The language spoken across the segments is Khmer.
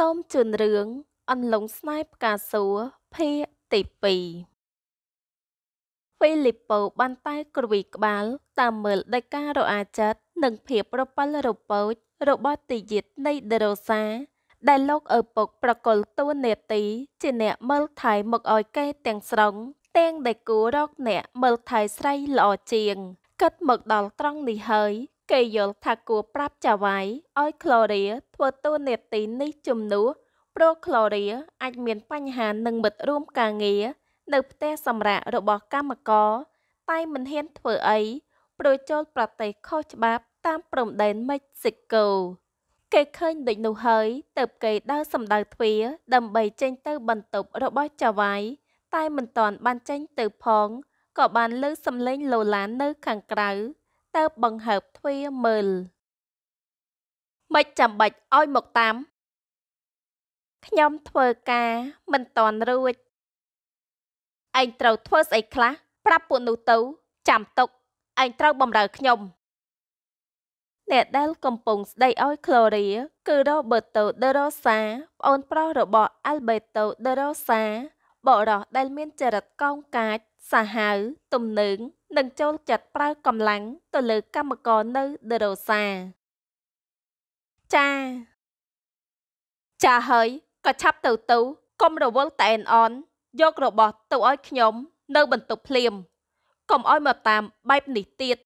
សូមជូនរឿងអន្លង់ស្នេហ៍ផ្កាសួរភាគទី2ហ្វីលីប៉ូបានតែគ្រវីក្បាលតាមមើលដីការរអាចិត្តនិងភាពរពិលរពោចរបស់ទីយិតនៃដេរ៉ូសា ដែលលោកឪពុកប្រកល់តួនាទី ជាអ្នកមើលថែមកឲ្យគេទាំងស្រុងទាំង ដែលគូរក អ្នកមើលថែស្រីល្អជាងកាត់មកដល់ត្រង់នេះហើយគេយល់ថាគួរប្រាប់ចាវាយឲ្យក្លរីធ្វើតួនាទីនេះជំនួសព្រោះក្លរីអាចមានបញ្ហានឹងមិត្តរួមការងារនៅផ្ទះសម្រាប់របស់កម្មករតែមិនហ៊ានធ្វើអីព្រោះចូលប្រទេសខុសច្បាប់តាមព្រំដែនមិចស៊ីកូគេឃើញដូចនោះហើយទើបគេដើរសម្ដៅទ្វារដើម្បីចេញទៅបន្ទប់របស់ចាវាយតែមិនទាន់បានចេញទៅផងក៏បានលើសំឡេងលូឡាននៅខាងក្រៅទៅបង្ហើបទ្វារមើលមិនចាំបាច់ឲ្យមកតាមខ្ញុំធ្វើការមិនតន់រួចឯងត្រូវធ្វើស្អីខ្លះប្រាប់ពួកនោះទៅ ចាំទុកឯងត្រូវបំរើខ្ញុំអ្នកដែលកំពុងស្ដីឲ្យ Gloria គឺ Roberto De Rosa ប្អូនប្រុសរបស់ Alberto De Rosa បរិសដែលមានចរិតកោងកាចសាហាវទំនើងនិងចូលចិត្តប្រើកម្លាំងទៅលើកម្មករនៅដេរ៉ូសា ចា ចាហើយក៏ឆាប់ទៅទៅកុំរវល់តែអែនអន យករបស់ទៅឲ្យខ្ញុំ នៅ បន្ទប់ភ្លាមកុំឲ្យមកតាមបែបនេះទៀត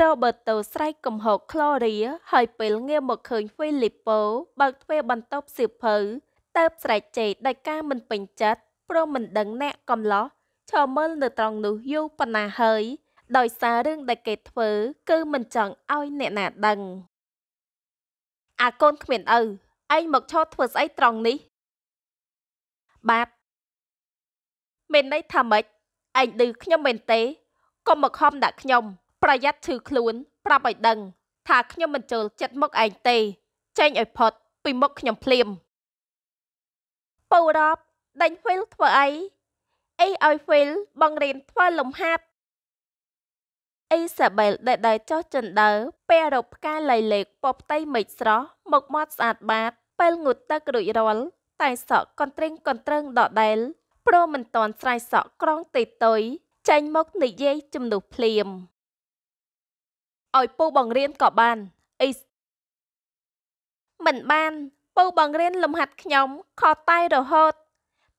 រ៉ូបឺតូស្រែកកំហកក្លរីហើយពេលងាកមកឃើញហ្វីលីប៉ូបើកទ្វារបន្ទប់សៀវភៅតើបស្រែកចេកដោយការមិនពេញចិត្តព្រមមិនដឹងអ្នកកំឡោះឈរមើលនៅត្រង់នោះយូរប៉ុណ្ណាហើយ ដោយសាររឿងដែលគេធ្វើគឺមិនចង់ឲ្យអ្នកណាដឹង អាកូនគ្មានឪឯងមកឈរធ្វើស្អីត្រង់នេះ បាទមានន័យថាម៉េចឯងឌឺខ្ញុំមែនទេកុំមកខំដាក់ខ្ញុំប្រយ័ត្នឈឺខ្លួនប្រាប់ឲ្យដឹង ថាខ្ញុំមិនចូលចិត្តមុខឯងទេ ចេញឲ្យផុត ពីមុខខ្ញុំភ្លាមពៅរ៉បដេញ Phil ធ្វើអីអីឲ្យ Phil បង្រៀនធ្វើលំហាត់ Isabel ដែលដើរចុះចិនដើពេលរកផ្កាលៃលេខពផ្ទៃមេឃស្រស់មកមាត់ស្អាតបាតពេលងូតទឹករួចរាល់តែសក់កន្ទ្រេងកន្ទ្រឹងដដែលព្រមមិនតន់ស្រ័យសក់ក្រងទេតុយចាញ់មកនិយាយជំនួសភ្លាមឲ្យពូបង្រៀនក៏បានអីមិនបានពូបង្រៀនលំហាត់ខ្ញុំខតែរហូត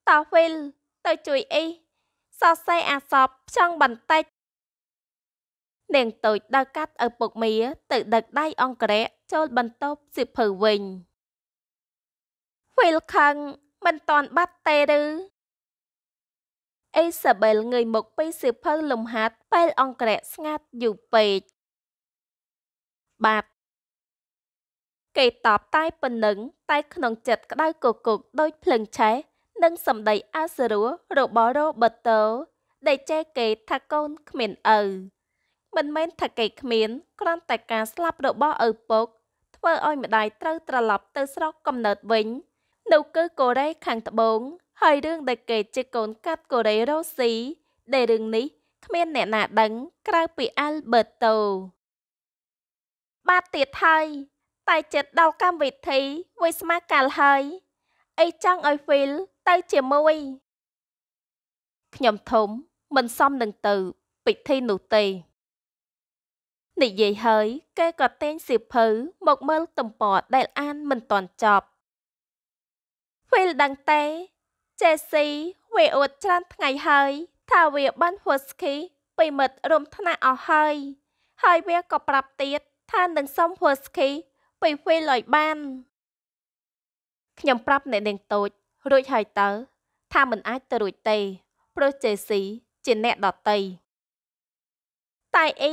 តោះវិលទៅជួយអីសរសេរអាសពផ្ចង់បន្តិចនាងតូចដើរកាត់ឪពុកមាទៅដឹកដៃអង្គរៈចូលបន្ទប់សិភៅវិញវិលខឹងមិនតន់បាត់ទេឬអេសាបេលងើយមកពីសិភៅលំហាត់ ពេលអង្គរៈស្ងាត់យូរពេកបាត់គេតបតែប៉ុណ្ណឹងតែក្នុងចិត្តក្តៅគគុកដោយភ្លឹងឆេះនិងសម្ដីអាសរោះរបស់រ៉ូបឺតូដែលចេះគេថាកូនគ្មានឪមិនមែនថាគេគ្មានគ្រាន់តែការស្លាប់របស់ឪពុក ធ្វើឲ្យម្ដាយត្រូវត្រឡប់ទៅស្រុកកំណើតវិញនោះគឺកូរ៉េខាងត្បូងហើយរឿងដែលគេជាកូនកាត់កូរ៉េរុស្ស៊ីដែលរឿងនេះគ្មាន អ្នកណាដឹងក្រៅពីអាល់បឺតូបាទទៀតហើយតែចិត្តដល់កម្មវិធីវិស្មាកាលហើយអីចង់ឲ្យ feel ទៅជាមួយខ្ញុំធំមិនសមនឹងទៅពិធីនោះទេ និយាយហើយគេក៏ទិញសៀវភៅមកមើលទំព័រដែលអានមិនទាន់ចប់ពេលដឹងទេចេស៊ីវាអួតច្រើនថ្ងៃហើយ ថាវាបានហួស្គីពីមិត្តរួមថ្នាក់អស់ហើយ ហើយវាក៏ប្រាប់ទៀតថានឹងសុំហួស្គីពីពេលលុយបានខ្ញុំប្រាប់អ្នកនាងតូចរួចហើយទៅថាមិនអាចទៅរួចទេព្រោះជេស៊ីជាអ្នកដតីតែអី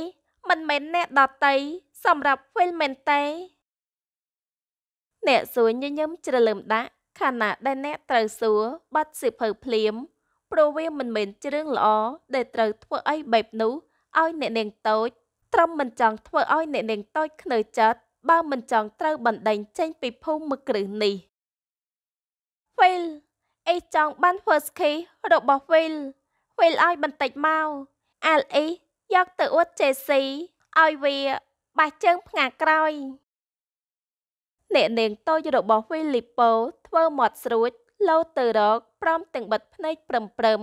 មិនមែនអ្នកដតីសម្រាប់វិលមែនទេ អ្នកសួរញញឹមជ្រលឹមដាក់ខណៈដែលអ្នកត្រូវសួរបាត់សិភៅភ្លាមព្រោះវាមិនមែនជារឿងល្អដែលត្រូវធ្វើអីបែបនោះឲ្យអ្នកនាងតូចត្រឹមមិនចង់ធ្វើឲ្យអ្នកនាងតូចខ្នើចិត្តបើមិនចង់ត្រូវបណ្ដេញចេញពីភូមិមួយគ្រឹះនេះ Will អេចង់បានធ្វើស្គីរបស់ Will Will ឲ្យបន្តិចមក Ali យកទៅអួត Chelsea ឲ្យវាបាសជើងផ្ងាក្រោយអ្នកនាងតូចរបស់ Filippo ធ្វើមាត់ស្រួចលោទៅរកព្រមទាំងបិទភ្នែកព្រឹមព្រឹម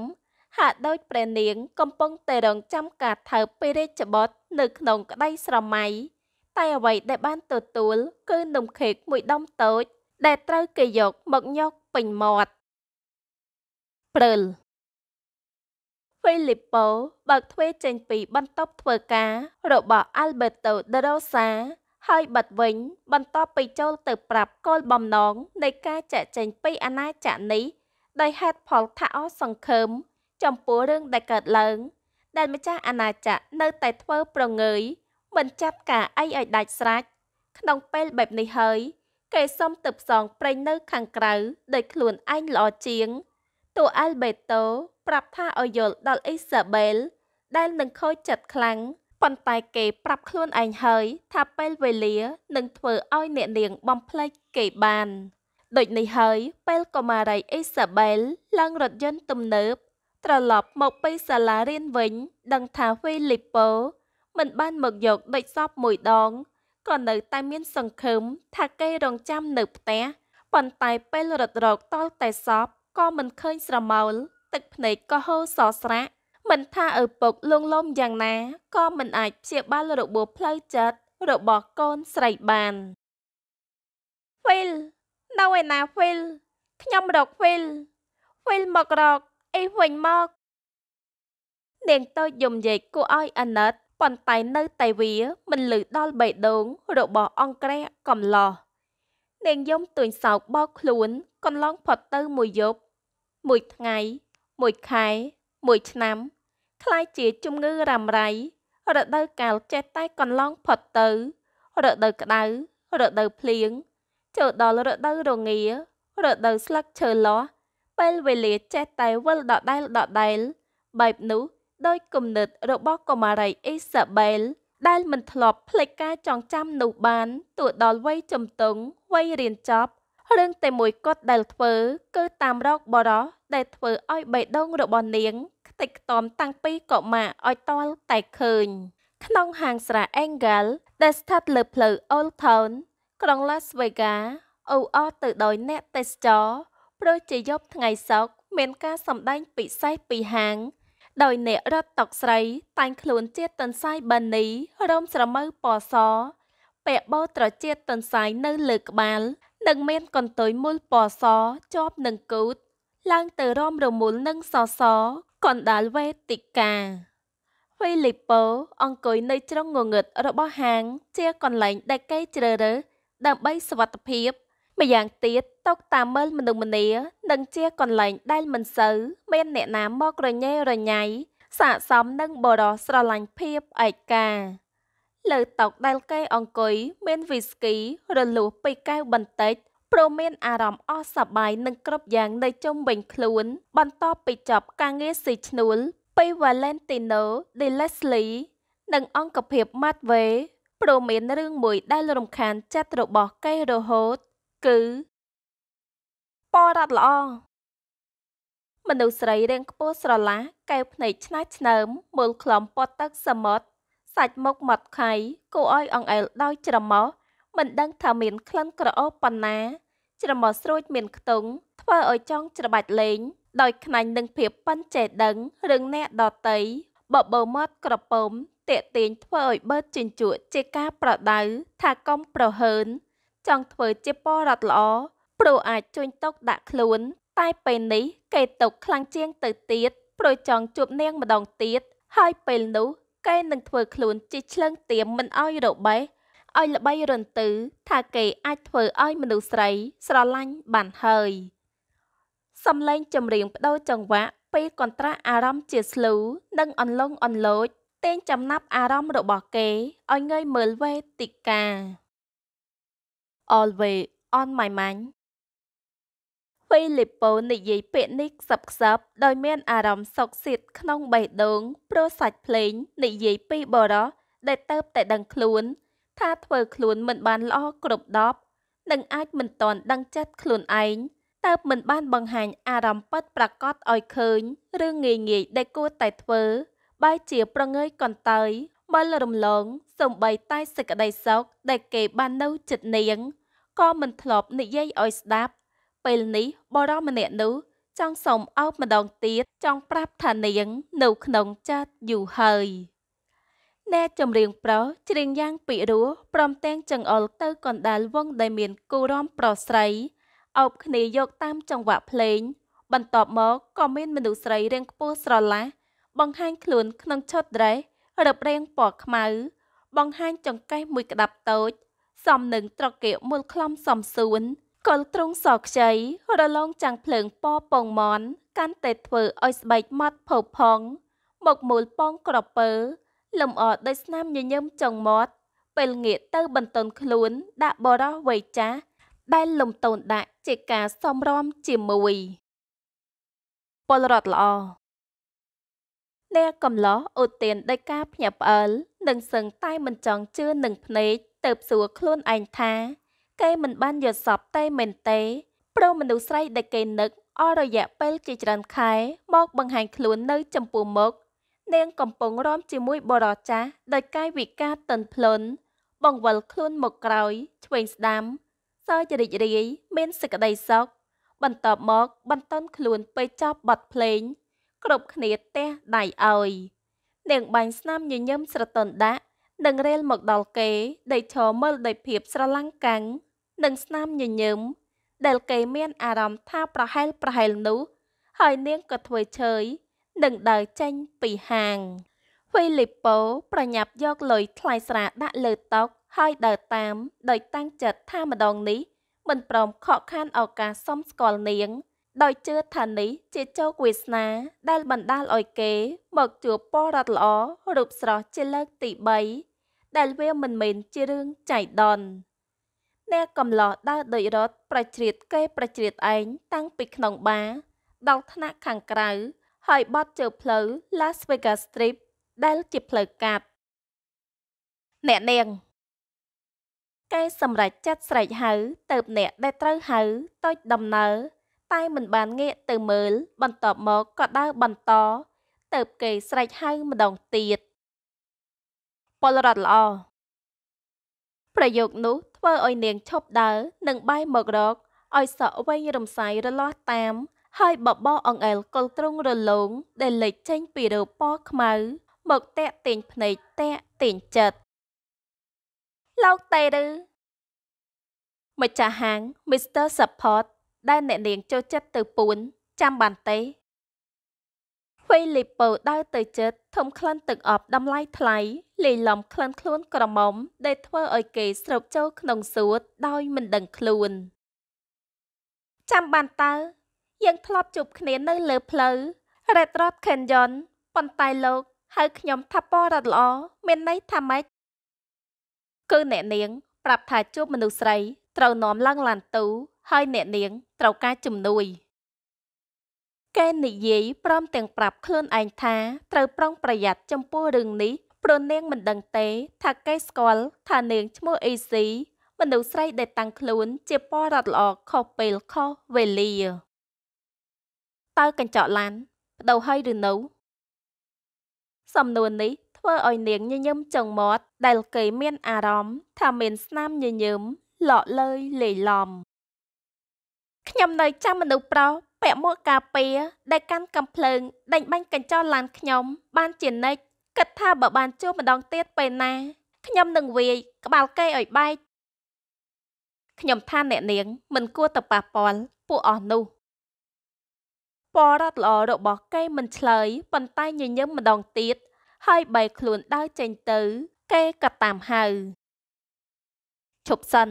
ហាក់ដូចព្រះនាងកំពុងតែរងចាំការថើបពីរាជបុត្រនៅក្នុងក្តី ស្រមៃតែអ្វីដែលបានទទួលគឺ នំខេកមួយដុំតូចដែលត្រូវគេយកមកញោកពេញមាត់ព្រិលហ្វីលីប៉ូបើកទ្វារចេញពីបន្ទប់ធ្វើការរបស់អាល់បេតូដេរ៉ូសា ហើយបិទវិញ បន្ទាប់ពីចូលទៅប្រាប់គោលបំណងនៃការចាក់ចែងពីអាណាចក្រនេះដោយហេតុផលថាអស់សង្ឃឹមចំពោះរឿងដែលកើតឡើងដែលម្ចាស់អាណាចក្រនៅតែធ្វើប្រងើយមិនចាប់ការអីឲ្យដាច់ស្រេចក្នុងពេលបែបនេះហើយគេសុំទៅផ្សងប្រេងនៅខាងក្រៅដោយខ្លួនឯងល្អជាងតួអាល់បេតូប្រាប់ថាឲ្យយល់ដល់អ៊ីសាបេលដែលនឹងខូចចិត្តខ្លាំងប៉ុន្តែគេប្រាប់ខ្លួនឯងហើយ ថាពេលវេលានឹងធ្វើឲ្យអ្នកនាងបំភ្លេចគេបានដូចនេះហើយពេលកុមារីអ៊ីសាបេលឡើងរថយន្តទំនើបត្រឡប់មកពីសាលារៀនវិញ ដឹងថាហ្វីលីប៉ូមិនបានមកយកដូចសពមួយដងក៏នៅតែមានសង្ឃឹមថាគេរងចាំនៅផ្ទះប៉ុន្តែពេលរត់រកតល់តែសពក៏មិនឃើញស្រមោលទឹកភ្នែកក៏ហូរសស្រាក់ មិនថាឪពុកលងលំយ៉ាងណាក៏មិនអាចព្យាបាលរបួសផ្លូវចិត្តរបស់កូនស្រីបានហ្វីលនៅឯណាហ្វីលខ្ញុំរកហ្វីលហ្វីលមករកអីវិញមកនាងតូចយំយែកគួរឲ្យអាណិតប៉ុន្តែនៅតែវាមិនលឺដល់បេះដូងរបស់អង្ក្រែកំឡោះនាងយំទួញសោកបោកខ្លួនកន្លងផុតទៅមួយយប់មួយថ្ងៃ មួយខែមួយឆ្នាំคล้ายជាជំងឺរ៉ាំរ៉ៃរដូវកាលចេះតែកន្លងផុតទៅរដូវក្តៅរដូវភ្លៀងចូលដល់រដូវរងារដូវស្លឹកឈើលាស់ពេលវេលាចេះតែវិលដដែលដដែលបែបនោះដោយគំនិតរបស់កុមារីអេសាបេលដែលមិនធ្លាប់ភ្លេចការចងចាំនោះបានទោះដល់វ័យជំទង់វ័យរៀនចប់រឿងតែមួយគត់ដែលធ្វើ គឺតាមរកបរោះដែលធ្វើឲ្យបេះដូងរបស់នាងខ្ទេចខ្ទាំតាំងពីកុមារឲ្យតលតែឃើញក្នុងហាងស្រា Engel ដែលស្ថិតលើផ្លូវ Old Town ក្រុង Las Vegas អ៊ូអរទៅដោយអ្នកទេសចរព្រោះជាយប់ថ្ងៃសុក្រមានការសម្ដែងពិសេសពីហាងដោយអ្នករត់តុកស្រីតែងខ្លួនជាតនសាយបានីរោមស្រមៅពណ៌សពាក់បោត្រជាតនសាយនៅ លើក្បាល និងមានកន្ទុយមូលពណ៌សជាប់នឹងគូទឡើងទៅរោមរមូលនឹងសសកណ្ដាលវេតិកាវេលីប៉ូអង្គុយនៅជ្រុងងងឹតរបស់ហាងជាកន្លែងដែលគេជ្រើរើសដើម្បីសុវត្ថិភាពម្យ៉ាងទៀតតុកតាមើលមនុស្សម្នានឹងជាកន្លែងដែលមិនសូវមានអ្នកណាមករញ៉េរញ៉ៃស័កសមនឹងបរោះស្រឡាញ់ភាពឯកាលើតុកដែលគេអង្គុយមានវីស្គី រលួសពីកែវបន្តិចព្រមមានអារម្មណ៍អស់សប្បាយនឹងគ្រប់យ៉ាងនៅជុំវិញខ្លួន បន្ទាប់ពីចប់ការងារស៊ីឈ្នួល ពី Valentino De Leslie និងអង្គភាព Matway ព្រមមានរឿងមួយដែលរំខានចិត្តរបស់គេរហូតគឺពណ៌រ៉ាត់ល្អមនុស្សស្រីរាងខ្ពស់ស្រឡះកែវភ្នែកឆ្នាឆ្នើមមើលក្លំពត់ទឹកសមុទ្រសាច់មុខមាត់ខៃគូឲ្យអង្អែលដោយច្រមុះមិនដឹងថាមានក្លិនក្រអូបប៉ុណ្ណា ច្រមុះស្រួចមានខ្ទង់ធ្វើឲ្យចង់ច្របាច់លេងដោយខ្នាញ់នឹងភាពប៉ិនចេះដឹងរឿងអ្នកដតីបបោមាត់ក្រពុំតេទៀងធ្វើឲ្យបើកជញ្ជក់ជាការប្រដៅថាកុំប្រហើនចង់ធ្វើជាពរដ្ឋល្អព្រោះអាចជួញតុកដាក់ខ្លួន តែពេលនេះគេຕົកខ្លាំងជាងទៅទៀតព្រោះចង់ជួបនាងម្ដងទៀតហើយពេលនោះគេនឹងធ្វើខ្លួនជាឆ្លឹងទៀមមិនអោយរបេះឲ្យល្បីរន្ទឺថាគេអាចធ្វើឲ្យមនុស្សស្រីស្រឡាញ់បានហើយសំឡេងចម្រៀងបដូរចង្វាក់ពេលកន្ត្រាអារម្មណ៍ជាស្លូនិងអន្លង់អន្លោចទាញចំណាប់អារម្មណ៍របស់គេឲ្យងើយមើលវេទិកា always on my mind ហ្វីលីប៉ូនិយាយពាក្យនេះខ្សឹបខ្សឹបដោយមានអារម្មណ៍សុកសិតក្នុងបេះដូងព្រោះសាច់ភ្លេងនិយាយពីបរោះដែលទៅតែដឹងខ្លួនថាធ្វើខ្លួនមិន បានល្អគ្រប់ដប់នឹងអាចមិនតន់ដឹងចិត្តខ្លួនឯងតើបមិនបានបង្ហាញអារម្មណ៍ពិតប្រាកដឲ្យឃើញ ឬងាយងាយដែលគួរតែធ្វើបែជាប្រងើយកន្តើយបលរំលងសំបីតែសេចក្តីសោកដែល គេ បាននៅចិត្តនាងក៏មិនធ្លាប់និយាយឲ្យស្ដាប់ ពេលនេះបរមម្នាក់នោះចង់សុំអោបម្ដងទៀតចង់ប្រាប់ថានាង នៅក្នុងចិត្តយូរហើយអ្នកចម្រៀងប្រុសច្រៀងយ៉ាងពិរោះព្រមទាំងចង្អុលទៅកណ្ដាលវង ដែលមានគូរំប្រុសស្រីអោបគ្នាយកតាម ចង្វាក់ភ្លេងបន្ទាប់មកក៏មានមនុស្សស្រីរាងខ្ពស់ស្រឡះបង្ហាញខ្លួន ក្នុងឈុតត្រេះរឹបរាងពណ៌ខ្មៅបង្ហាញចង្កេះមួយក្តាប់តូចសំនឹងត្រកៀកមូលខ្លំសំសួនកលទ្រង់សខ្ចីរលងចាំងភ្លើងប៉ពងមន់កាន់តែធ្វើឲ្យស្បែកម៉ត់ផុសផង់មកមូលប៉ងក្រពើលំអដោយស្នាមញញឹមចង្មត់ ពេលងាកទៅបន្ទន់ខ្លួនដាក់បរោះវ័យចាស់ដែលលំតូនដាក់ជាការសំរំជាមួយពលរដ្ឋល្អអ្នកកំឡោះអូទៀនដោយការភ្ញាក់ផ្អើលនិងសឹងតែមិនចង់ជឿនឹងភ្នែកទៅសួរខ្លួនឯងថាគេមិនបានយល់សប្តិតែមែនទេព្រោះមនុស្សស្រីដែលគេនឹកអររយៈពេលជាច្រើនខែ មកបង្ហាញខ្លួននៅចំពោះមុខនាងកំពុងរំជាមួយបរោះចាស់ដោយកាយវិការទន់ភ្លន់បង្វិលខ្លួនមកក្រោយឆ្វេងស្ដាំសើចរីករាយមានសេចក្តីសុខបន្ទាប់មកបន្តខ្លួនពេលចប់បទភ្លេងគ្រប់គ្នាទះដៃឲ្យនាងបាញ់ស្នាមញញឹមស្រទន់ដាក់នឹងរែលមកដល់គេដែលឈរមើលដោយភាពស្រឡាំងកាំងនិងស្នាមញញឹមដែលគេមានអារម្មណ៍ថាប្រហែលប្រហែលនោះ ហើយនាងក៏ធ្វើឆើយ នឹងដើរចេញពីហាងហ្វីលីប៉ូប្រញាប់យកលុយថ្លៃស្រាដាក់លើតុហើយដើរតាម ដោយតាំងចិត្តថាម្ដងនេះមិនព្រមខកខានឱកាសសុំស្គាល់នាង ដោយជឿថានេះជាជោគវាសនាដែលបណ្ដាលឲ្យគេមកជួបពររត់ល្អរូបស្រស់ជាលើកទី3ដែលវាមិនមែនជារឿងចៃដន្យអ្នកកំឡោះដើរដោយរត់ប្រជ្រៀតគេប្រជ្រៀតឯងតាំងពីក្នុងបារដល់ថ្នាក់ខាងក្រៅហើយបត់ជើផ្លូវ Las Vegas Strip ដែលជាផ្លូវកាត់ អ្នកនាងគេសម្រេចចាត់ស្រែកហៅទៅអ្នកដែលត្រូវហៅតូចដំណើរតែមិនបានងាកទៅមើលបន្ទាប់មកក៏ដើរបន្តទៅគេស្រែកហៅម្ដងទៀតពលរដ្ឋល្អប្រយោគនោះធ្វើឲ្យនាងឈប់ដើរនិងបែរមករកឲ្យសក់វែងរំសាយរលាស់តាមហើយបបោអង្អែលកុលទ្រង់រលោងដែលលេចចេញពីរើពណ៌ខ្មៅ មកតាក់ទាញភ្នែកតាក់ទាញចិត្តលោកតេឬម្ចាស់ហាង Mr Support ដែលអ្នកនាងចូលចិត្តទៅពួនចាំបានទេវេលីពៅដើរទៅចិត្តធំក្លិនទឹកអប់តម្លៃថ្លៃលីលំក្លិនខ្លួនក្រមុំដែលធ្វើឲ្យគេស្រូបចូល ក្នុងសួត ដោយមិនដឹងខ្លួន ចាំបានតើយើងធ្លាប់ជួបគ្នានៅលើផ្លូវ Red Rock Canyon ប៉ុន្តែលោកហៅខ្ញុំថាពណ៌រត់ល្អមានន័យថាម៉េចគឺអ្នកនាង ប្រាប់ថាជួបមនុស្សស្រីត្រូវនាំឡើងឡានទូហើយអ្នកនាងត្រូវការជំនួយគេនិយាយព្រមទាំងប្រាប់ខ្លួនឯងថាត្រូវប្រុងប្រយ័ត្នចំពោះរឿងនេះព្រោះនាងមិនដឹងទេថាគេស្គាល់ថានាងឈ្មោះអេស៊ីមនុស្សស្រីដែលតាំងខ្លួន ជាពលរដ្ឋល្អខុសពេលខុសវេលាតើកញ្ចក់ឡានបដូរហើយឬនៅសំនួននេះធ្វើឲ្យនាងញញឹមចង្មាត់ដែលគេមានអារម្មណ៍ថាមានស្នាមញញឹមលក់លើយលេឡំខ្ញុំនៅចាំមនុស្សប្រុសពាក់មួកការពារដែលកាន់កំភ្លើងដេញបាញ់កញ្ចក់ឡានខ្ញុំ បានជានិច្ចគិតថាបើបានជួបម្ដងទៀតពេលណាខ្ញុំនឹងវាយក្បាលគេឲ្យបែកខ្ញុំថាអ្នកនាង មិនគួរទៅប៉ះពាល់ពួកអស់នោះពរត់ល្អរបស់គេមិនឆ្លើយប៉ុន្តែញញឹមម្ដងទៀតហើយបែកខ្លួនដើរចេញទៅ គេក៏តាមហៅឈប់សិន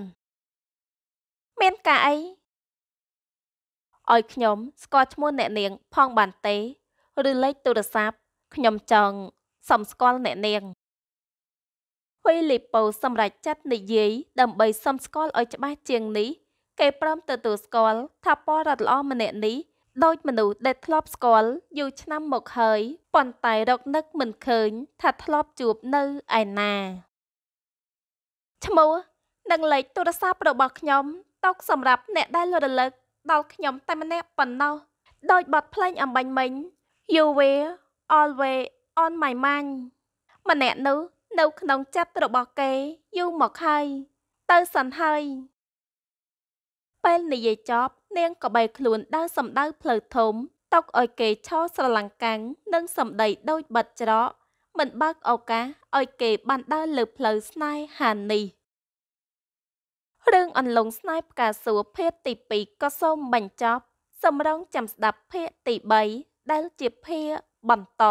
មានការអីឲ្យខ្ញុំស្គាល់ឈ្មោះអ្នកនាង ផងបានទេ ឬលេខទូរស័ព្ទខ្ញុំចង់សំស្គាល់អ្នកនាងហ៊ុយលីប៉ូសម្រេចចិត្តនិយាយដើម្បីសំស្គាល់ឲ្យច្បាស់ជាងនេះគេព្រមទទួលស្គាល់ថាពណ៌រត់ល្អម្នាក់នេះដោយមនុស្សដែលធ្លាប់ស្គាល់យូរឆ្នាំមកហើយប៉ុន្តែរកនឹកមិនឃើញថាធ្លាប់ជួបនៅឯណាឈ្មោះនិងលេខទូរស័ព្ទរបស់ខ្ញុំຕົកសម្រាប់អ្នកដែលរលឹកដល់ខ្ញុំ តែម្នាក់ប៉ុណ្ណោះដោយបទភ្លេងអំបញ្ញមិញ You were always on my mind ម្នាក់នោះនៅក្នុងចិត្តរបស់គេយូរមកហើយទៅសិនហើយពេលនិយាយចប់នាងក៏បែរខ្លួនដើរសំដៅផ្លូវធំຕົកឲ្យគេឈរស្រឡាំងកាំងនិងសម្ដីដូចបិទច្រកមិនបើកឱកាសឲ្យគេបានដើរលើផ្លូវស្នេហានេះរឿងអន្លង់ស្នេហ៍ផ្កាសួរភាគទី2ក៏សូមបញ្ចប់សម្រងចាំស្ដាប់ភាគទី3ដែលជាភាគបន្ត